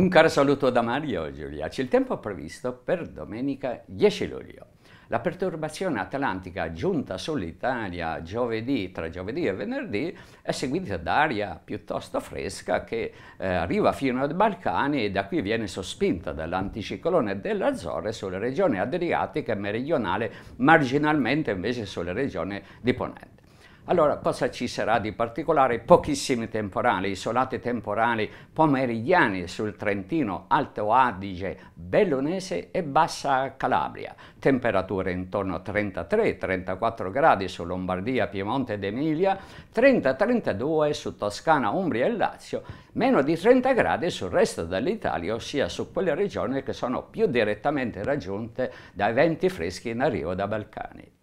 Un caro saluto da Mario Giuliacci. Il tempo previsto per domenica 10 luglio. La perturbazione atlantica giunta sull'Italia giovedì, tra giovedì e venerdì, è seguita da aria piuttosto fresca che eh, arriva fino ai Balcani e da qui viene sospinta dall'anticiclone dell'Azzorre sulle regioni adriatiche e meridionale, marginalmente invece sulle regioni di Ponente. Allora, cosa ci sarà di particolare? Pochissimi temporali, isolate temporali pomeridiani sul Trentino, Alto Adige, Bellunese e Bassa Calabria. Temperature intorno a 33-34 gradi su Lombardia, Piemonte ed Emilia, 30-32 su Toscana, Umbria e Lazio, meno di 30 gradi sul resto dell'Italia, ossia su quelle regioni che sono più direttamente raggiunte dai venti freschi in arrivo da Balcani.